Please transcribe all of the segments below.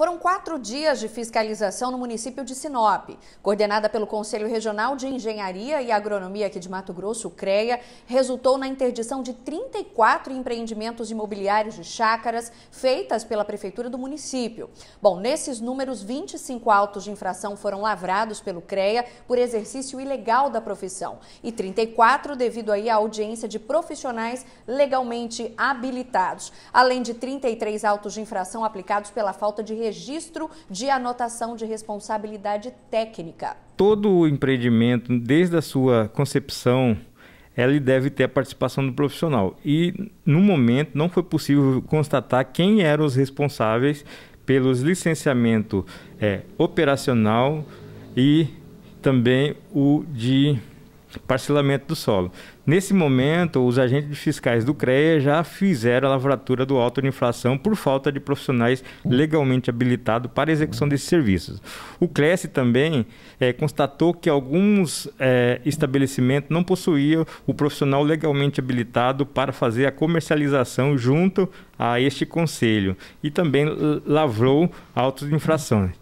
Foram quatro dias de fiscalização no município de Sinop. Coordenada pelo Conselho Regional de Engenharia e Agronomia aqui de Mato Grosso, o CREA, resultou na interdição de 34 empreendimentos imobiliários de chácaras feitas pela Prefeitura do município. Bom, nesses números, 25 autos de infração foram lavrados pelo CREA por exercício ilegal da profissão e 34 devido aí à audiência de profissionais legalmente habilitados, além de 33 autos de infração aplicados pela falta de registro registro de anotação de responsabilidade técnica. Todo o empreendimento, desde a sua concepção, ele deve ter a participação do profissional. E no momento não foi possível constatar quem eram os responsáveis pelos licenciamento é, operacional e também o de parcelamento do solo. Nesse momento, os agentes fiscais do CREA já fizeram a lavratura do auto de infração por falta de profissionais legalmente habilitados para execução desses serviços. O CLES também é, constatou que alguns é, estabelecimentos não possuíam o profissional legalmente habilitado para fazer a comercialização junto a este conselho e também lavrou autos de infrações.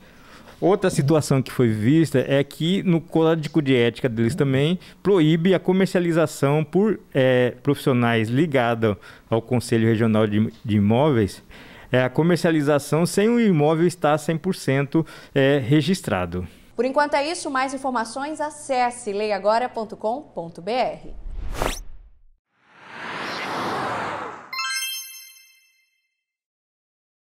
Outra situação que foi vista é que no código de ética deles também proíbe a comercialização por é, profissionais ligados ao Conselho Regional de, de Imóveis, é, a comercialização sem o imóvel estar 100% é, registrado. Por enquanto é isso, mais informações acesse leiagora.com.br.